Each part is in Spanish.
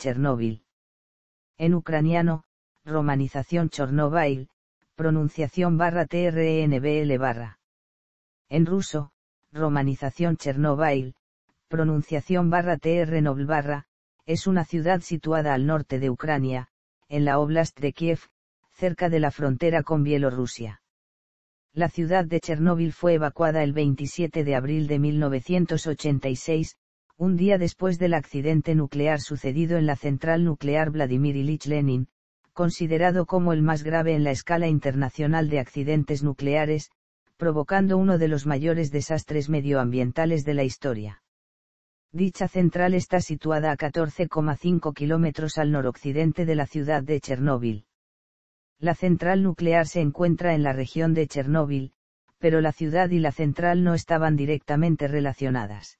Chernóbil. En ucraniano, romanización Chornobyl, pronunciación barra TRNBL barra. En ruso, romanización Chernobyl, pronunciación barra TRNOBL barra, es una ciudad situada al norte de Ucrania, en la oblast de Kiev, cerca de la frontera con Bielorrusia. La ciudad de Chernóbil fue evacuada el 27 de abril de 1986, un día después del accidente nuclear sucedido en la central nuclear Vladimir Ilich Lenin, considerado como el más grave en la escala internacional de accidentes nucleares, provocando uno de los mayores desastres medioambientales de la historia. Dicha central está situada a 14,5 kilómetros al noroccidente de la ciudad de Chernóbil. La central nuclear se encuentra en la región de Chernóbil, pero la ciudad y la central no estaban directamente relacionadas.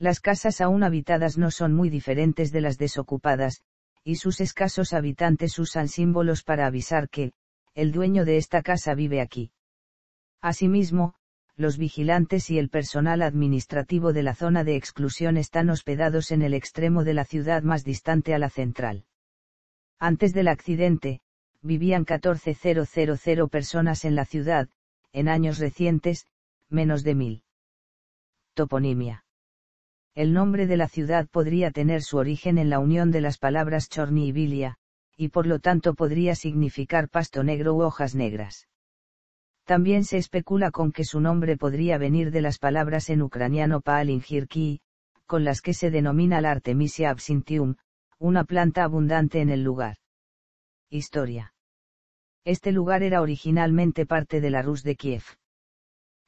Las casas aún habitadas no son muy diferentes de las desocupadas, y sus escasos habitantes usan símbolos para avisar que, el dueño de esta casa vive aquí. Asimismo, los vigilantes y el personal administrativo de la zona de exclusión están hospedados en el extremo de la ciudad más distante a la central. Antes del accidente, vivían 14.000 personas en la ciudad, en años recientes, menos de mil. Toponimia. El nombre de la ciudad podría tener su origen en la unión de las palabras chorni y bilia, y por lo tanto podría significar pasto negro u hojas negras. También se especula con que su nombre podría venir de las palabras en ucraniano hirki, con las que se denomina la Artemisia absintium, una planta abundante en el lugar. Historia. Este lugar era originalmente parte de la Rus de Kiev.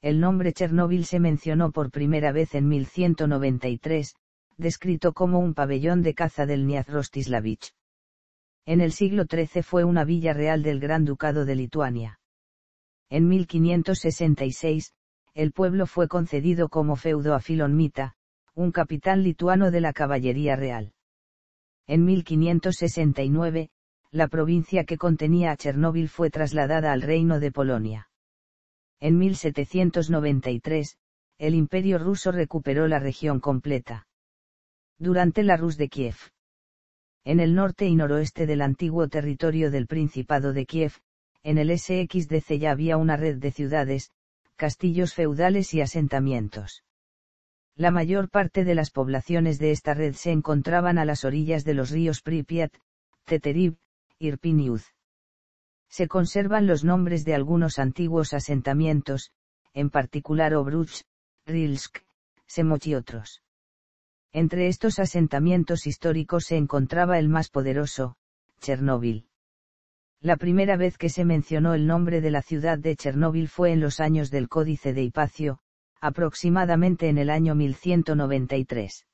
El nombre Chernóbil se mencionó por primera vez en 1193, descrito como un pabellón de caza del Niaz Rostislavich. En el siglo XIII fue una villa real del Gran Ducado de Lituania. En 1566, el pueblo fue concedido como feudo a Filon Mita, un capitán lituano de la caballería real. En 1569, la provincia que contenía a Chernóbil fue trasladada al Reino de Polonia en 1793, el Imperio ruso recuperó la región completa. Durante la Rus de Kiev. En el norte y noroeste del antiguo territorio del Principado de Kiev, en el SXDC ya había una red de ciudades, castillos feudales y asentamientos. La mayor parte de las poblaciones de esta red se encontraban a las orillas de los ríos Pripyat, Teteriv, Irpin se conservan los nombres de algunos antiguos asentamientos, en particular Obruch, Rilsk, Semoch y otros. Entre estos asentamientos históricos se encontraba el más poderoso, Chernóbil. La primera vez que se mencionó el nombre de la ciudad de Chernóbil fue en los años del Códice de Hipacio, aproximadamente en el año 1193.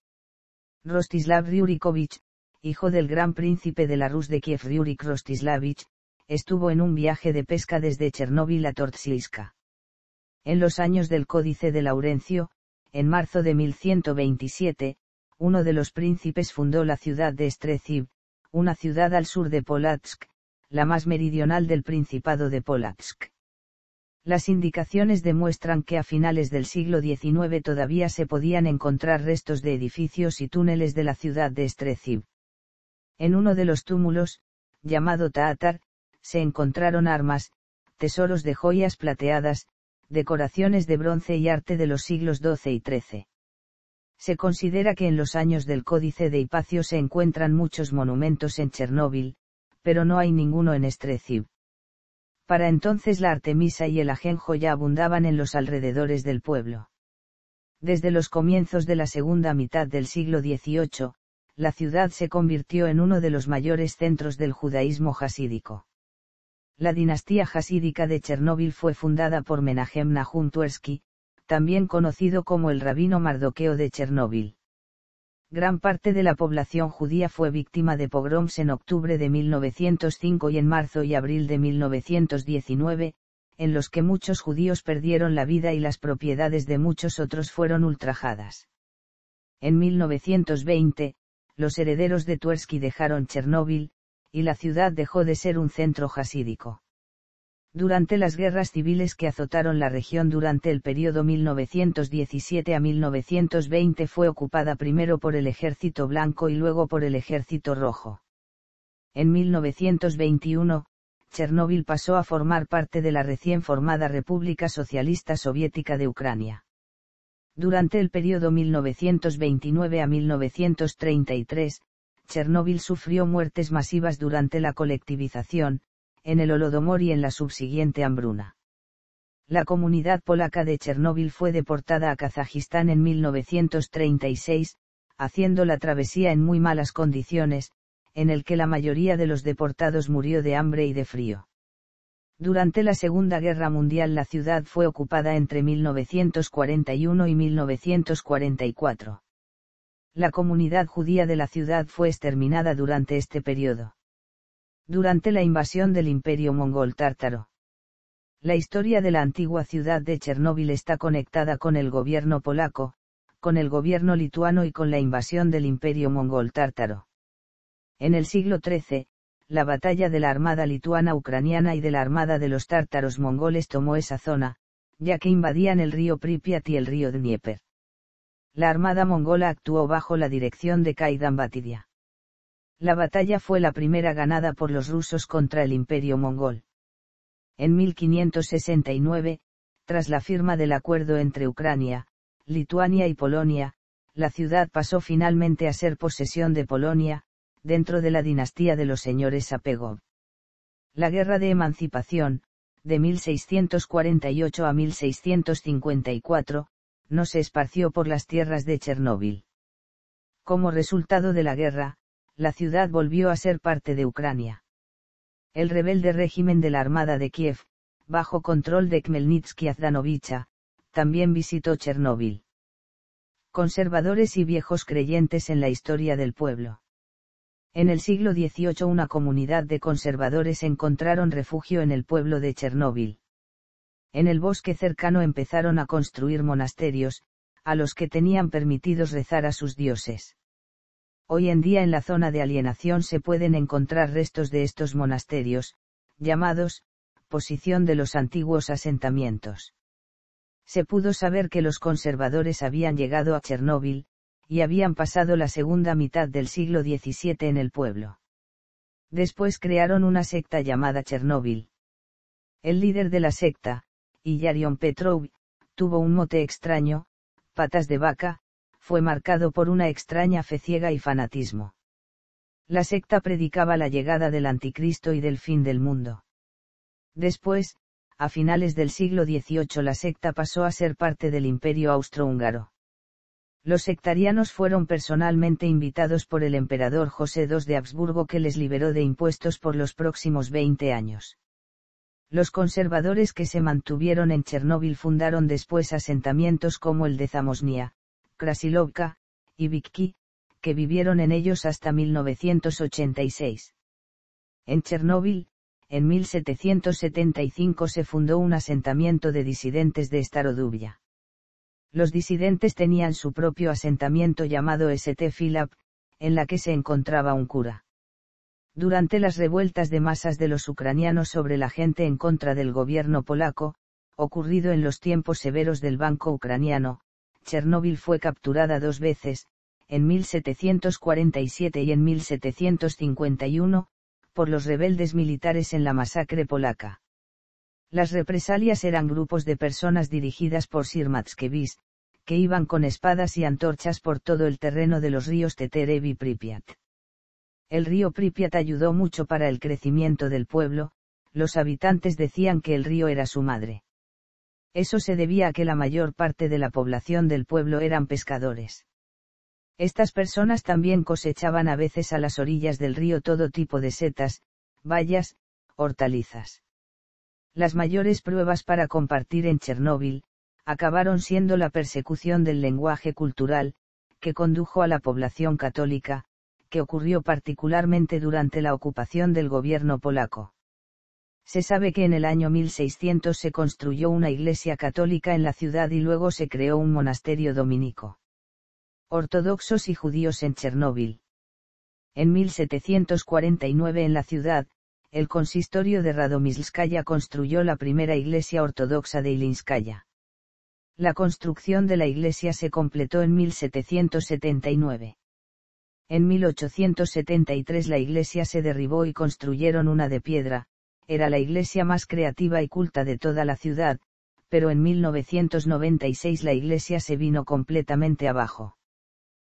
Rostislav Ryurikovich, hijo del gran príncipe de la Rus de Kiev Ryurik Rostislavich, estuvo en un viaje de pesca desde Chernóbil a Tortsilska. En los años del Códice de Laurencio, en marzo de 1127, uno de los príncipes fundó la ciudad de Streciv, una ciudad al sur de Polatsk, la más meridional del Principado de Polatsk. Las indicaciones demuestran que a finales del siglo XIX todavía se podían encontrar restos de edificios y túneles de la ciudad de Streciv. En uno de los túmulos, llamado Taatar, se encontraron armas, tesoros de joyas plateadas, decoraciones de bronce y arte de los siglos XII y XIII. Se considera que en los años del Códice de Hipacio se encuentran muchos monumentos en Chernóbil, pero no hay ninguno en Estreciv. Para entonces la Artemisa y el ajenjo ya abundaban en los alrededores del pueblo. Desde los comienzos de la segunda mitad del siglo XVIII, la ciudad se convirtió en uno de los mayores centros del judaísmo jasídico. La dinastía jasídica de Chernóbil fue fundada por Menahem Nahum Tversky, también conocido como el rabino Mardoqueo de Chernóbil. Gran parte de la población judía fue víctima de pogroms en octubre de 1905 y en marzo y abril de 1919, en los que muchos judíos perdieron la vida y las propiedades de muchos otros fueron ultrajadas. En 1920, los herederos de Tversky dejaron Chernóbil, y la ciudad dejó de ser un centro jasídico. Durante las guerras civiles que azotaron la región durante el periodo 1917 a 1920 fue ocupada primero por el ejército blanco y luego por el ejército rojo. En 1921, Chernóbil pasó a formar parte de la recién formada República Socialista Soviética de Ucrania. Durante el periodo 1929 a 1933, Chernóbil sufrió muertes masivas durante la colectivización, en el Holodomor y en la subsiguiente hambruna. La comunidad polaca de Chernóbil fue deportada a Kazajistán en 1936, haciendo la travesía en muy malas condiciones, en el que la mayoría de los deportados murió de hambre y de frío. Durante la Segunda Guerra Mundial la ciudad fue ocupada entre 1941 y 1944 la comunidad judía de la ciudad fue exterminada durante este periodo. Durante la invasión del Imperio mongol tártaro. La historia de la antigua ciudad de Chernóbil está conectada con el gobierno polaco, con el gobierno lituano y con la invasión del Imperio mongol tártaro. En el siglo XIII, la batalla de la Armada lituana ucraniana y de la Armada de los tártaros mongoles tomó esa zona, ya que invadían el río Pripyat y el río Dnieper la armada mongola actuó bajo la dirección de Kaidan Batidia. La batalla fue la primera ganada por los rusos contra el imperio mongol. En 1569, tras la firma del acuerdo entre Ucrania, Lituania y Polonia, la ciudad pasó finalmente a ser posesión de Polonia, dentro de la dinastía de los señores Apegov. La Guerra de Emancipación, de 1648 a 1654, no se esparció por las tierras de Chernóbil. Como resultado de la guerra, la ciudad volvió a ser parte de Ucrania. El rebelde régimen de la Armada de Kiev, bajo control de Khmelnytsky Azdanovicha, también visitó Chernóbil. Conservadores y viejos creyentes en la historia del pueblo. En el siglo XVIII una comunidad de conservadores encontraron refugio en el pueblo de Chernóbil en el bosque cercano empezaron a construir monasterios, a los que tenían permitidos rezar a sus dioses. Hoy en día en la zona de alienación se pueden encontrar restos de estos monasterios, llamados, posición de los antiguos asentamientos. Se pudo saber que los conservadores habían llegado a Chernóbil, y habían pasado la segunda mitad del siglo XVII en el pueblo. Después crearon una secta llamada Chernóbil. El líder de la secta, y Yarion Petrov, tuvo un mote extraño, patas de vaca, fue marcado por una extraña fe ciega y fanatismo. La secta predicaba la llegada del anticristo y del fin del mundo. Después, a finales del siglo XVIII la secta pasó a ser parte del imperio austrohúngaro. Los sectarianos fueron personalmente invitados por el emperador José II de Habsburgo que les liberó de impuestos por los próximos 20 años. Los conservadores que se mantuvieron en Chernóbil fundaron después asentamientos como el de Zamosnia, Krasilovka, y Vikki, que vivieron en ellos hasta 1986. En Chernóbil, en 1775 se fundó un asentamiento de disidentes de Starodubia. Los disidentes tenían su propio asentamiento llamado St. Filap, en la que se encontraba un cura. Durante las revueltas de masas de los ucranianos sobre la gente en contra del gobierno polaco, ocurrido en los tiempos severos del Banco Ucraniano, Chernóbil fue capturada dos veces, en 1747 y en 1751, por los rebeldes militares en la masacre polaca. Las represalias eran grupos de personas dirigidas por Sir que iban con espadas y antorchas por todo el terreno de los ríos Teterev y Pripyat. El río Pripyat ayudó mucho para el crecimiento del pueblo, los habitantes decían que el río era su madre. Eso se debía a que la mayor parte de la población del pueblo eran pescadores. Estas personas también cosechaban a veces a las orillas del río todo tipo de setas, bayas, hortalizas. Las mayores pruebas para compartir en Chernóbil, acabaron siendo la persecución del lenguaje cultural, que condujo a la población católica, que ocurrió particularmente durante la ocupación del gobierno polaco. Se sabe que en el año 1600 se construyó una iglesia católica en la ciudad y luego se creó un monasterio dominico. Ortodoxos y judíos en Chernóbil. En 1749 en la ciudad, el consistorio de Radomislskaya construyó la primera iglesia ortodoxa de Ilinskaya. La construcción de la iglesia se completó en 1779. En 1873 la iglesia se derribó y construyeron una de piedra, era la iglesia más creativa y culta de toda la ciudad, pero en 1996 la iglesia se vino completamente abajo.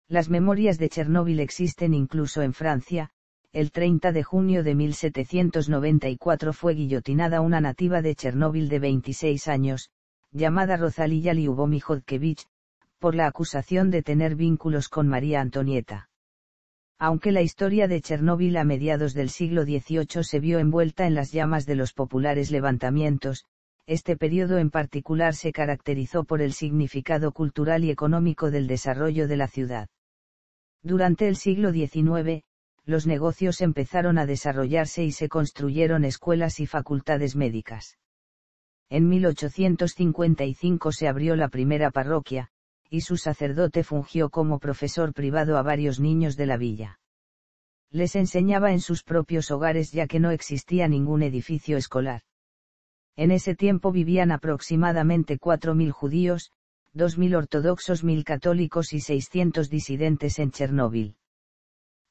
Las memorias de Chernóbil existen incluso en Francia, el 30 de junio de 1794 fue guillotinada una nativa de Chernóbil de 26 años, llamada Rosalía Liubomijodkevich, por la acusación de tener vínculos con María Antonieta. Aunque la historia de Chernóbil a mediados del siglo XVIII se vio envuelta en las llamas de los populares levantamientos, este periodo en particular se caracterizó por el significado cultural y económico del desarrollo de la ciudad. Durante el siglo XIX, los negocios empezaron a desarrollarse y se construyeron escuelas y facultades médicas. En 1855 se abrió la primera parroquia, y su sacerdote fungió como profesor privado a varios niños de la villa. Les enseñaba en sus propios hogares ya que no existía ningún edificio escolar. En ese tiempo vivían aproximadamente 4.000 judíos, 2.000 ortodoxos, 1.000 católicos y 600 disidentes en Chernóbil.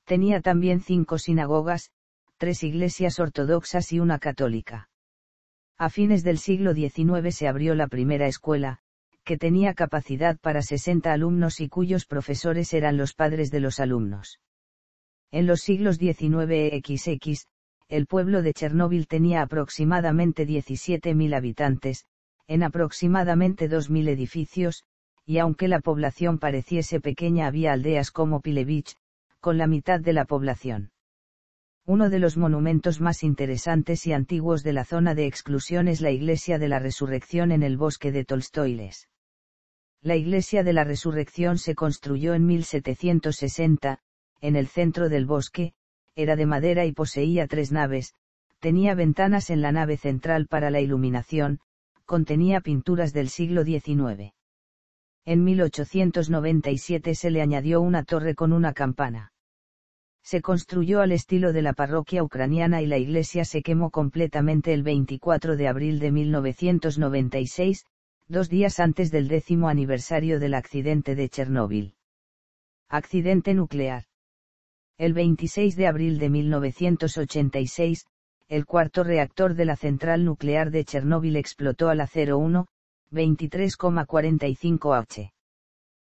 Tenía también cinco sinagogas, tres iglesias ortodoxas y una católica. A fines del siglo XIX se abrió la primera escuela, que tenía capacidad para 60 alumnos y cuyos profesores eran los padres de los alumnos. En los siglos XIX XX, el pueblo de Chernóbil tenía aproximadamente 17.000 habitantes, en aproximadamente 2.000 edificios, y aunque la población pareciese pequeña había aldeas como Pilevich, con la mitad de la población. Uno de los monumentos más interesantes y antiguos de la zona de exclusión es la Iglesia de la Resurrección en el bosque de Tolstoiles. La iglesia de la Resurrección se construyó en 1760, en el centro del bosque, era de madera y poseía tres naves, tenía ventanas en la nave central para la iluminación, contenía pinturas del siglo XIX. En 1897 se le añadió una torre con una campana. Se construyó al estilo de la parroquia ucraniana y la iglesia se quemó completamente el 24 de abril de 1996, dos días antes del décimo aniversario del accidente de Chernóbil. Accidente nuclear. El 26 de abril de 1986, el cuarto reactor de la central nuclear de Chernóbil explotó a la 01, 23,45 H.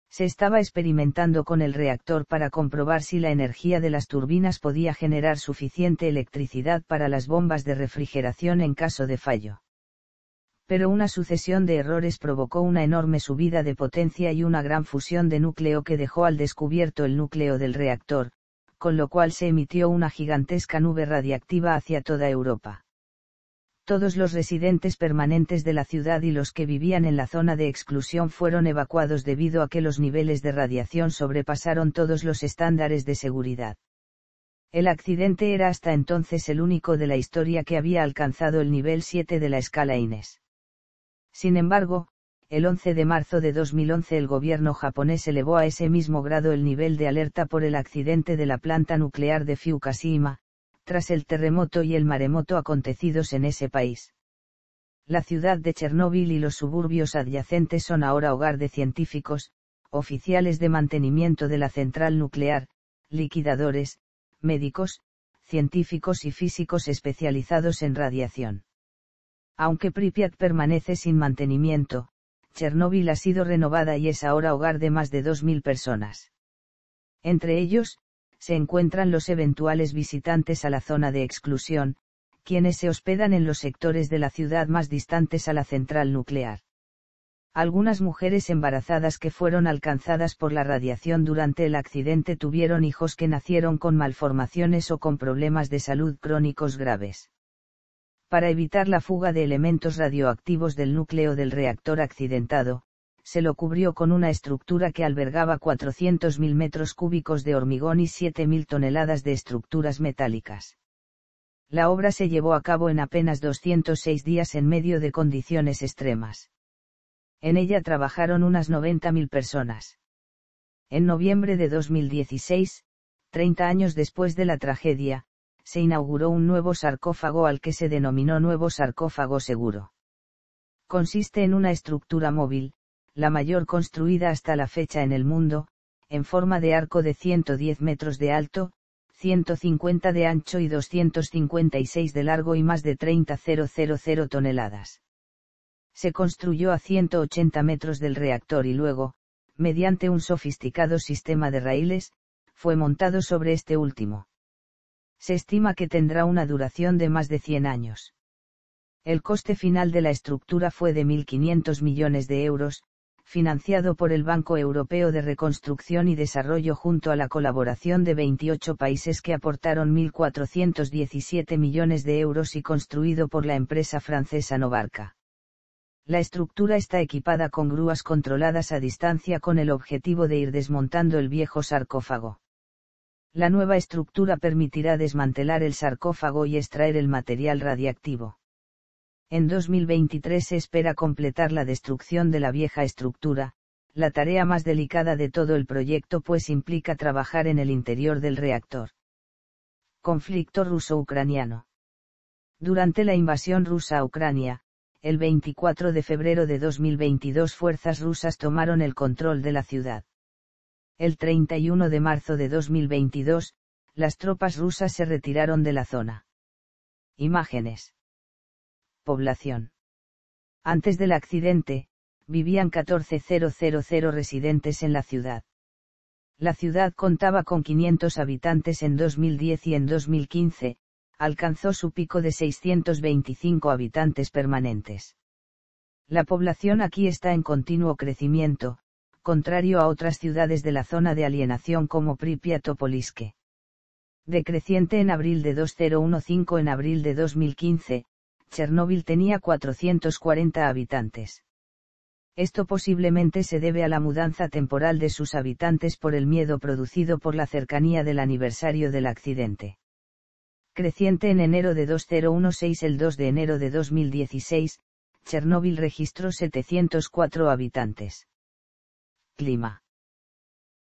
Se estaba experimentando con el reactor para comprobar si la energía de las turbinas podía generar suficiente electricidad para las bombas de refrigeración en caso de fallo pero una sucesión de errores provocó una enorme subida de potencia y una gran fusión de núcleo que dejó al descubierto el núcleo del reactor, con lo cual se emitió una gigantesca nube radiactiva hacia toda Europa. Todos los residentes permanentes de la ciudad y los que vivían en la zona de exclusión fueron evacuados debido a que los niveles de radiación sobrepasaron todos los estándares de seguridad. El accidente era hasta entonces el único de la historia que había alcanzado el nivel 7 de la escala Inés. Sin embargo, el 11 de marzo de 2011 el gobierno japonés elevó a ese mismo grado el nivel de alerta por el accidente de la planta nuclear de Fukushima, tras el terremoto y el maremoto acontecidos en ese país. La ciudad de Chernóbil y los suburbios adyacentes son ahora hogar de científicos, oficiales de mantenimiento de la central nuclear, liquidadores, médicos, científicos y físicos especializados en radiación. Aunque Pripyat permanece sin mantenimiento, Chernóbil ha sido renovada y es ahora hogar de más de 2.000 personas. Entre ellos, se encuentran los eventuales visitantes a la zona de exclusión, quienes se hospedan en los sectores de la ciudad más distantes a la central nuclear. Algunas mujeres embarazadas que fueron alcanzadas por la radiación durante el accidente tuvieron hijos que nacieron con malformaciones o con problemas de salud crónicos graves. Para evitar la fuga de elementos radioactivos del núcleo del reactor accidentado, se lo cubrió con una estructura que albergaba 400.000 metros cúbicos de hormigón y 7.000 toneladas de estructuras metálicas. La obra se llevó a cabo en apenas 206 días en medio de condiciones extremas. En ella trabajaron unas 90.000 personas. En noviembre de 2016, 30 años después de la tragedia, se inauguró un nuevo sarcófago al que se denominó nuevo sarcófago seguro. Consiste en una estructura móvil, la mayor construida hasta la fecha en el mundo, en forma de arco de 110 metros de alto, 150 de ancho y 256 de largo y más de 30.000 toneladas. Se construyó a 180 metros del reactor y luego, mediante un sofisticado sistema de raíles, fue montado sobre este último se estima que tendrá una duración de más de 100 años. El coste final de la estructura fue de 1.500 millones de euros, financiado por el Banco Europeo de Reconstrucción y Desarrollo junto a la colaboración de 28 países que aportaron 1.417 millones de euros y construido por la empresa francesa Novarca. La estructura está equipada con grúas controladas a distancia con el objetivo de ir desmontando el viejo sarcófago. La nueva estructura permitirá desmantelar el sarcófago y extraer el material radiactivo. En 2023 se espera completar la destrucción de la vieja estructura, la tarea más delicada de todo el proyecto pues implica trabajar en el interior del reactor. Conflicto ruso-ucraniano. Durante la invasión rusa a Ucrania, el 24 de febrero de 2022 fuerzas rusas tomaron el control de la ciudad. El 31 de marzo de 2022, las tropas rusas se retiraron de la zona. Imágenes. Población. Antes del accidente, vivían 14.000 residentes en la ciudad. La ciudad contaba con 500 habitantes en 2010 y en 2015, alcanzó su pico de 625 habitantes permanentes. La población aquí está en continuo crecimiento, contrario a otras ciudades de la zona de alienación como Pripyat Decreciente en abril de 2015 en abril de 2015, Chernóbil tenía 440 habitantes. Esto posiblemente se debe a la mudanza temporal de sus habitantes por el miedo producido por la cercanía del aniversario del accidente. Creciente en enero de 2016 el 2 de enero de 2016, Chernóbil registró 704 habitantes. Clima.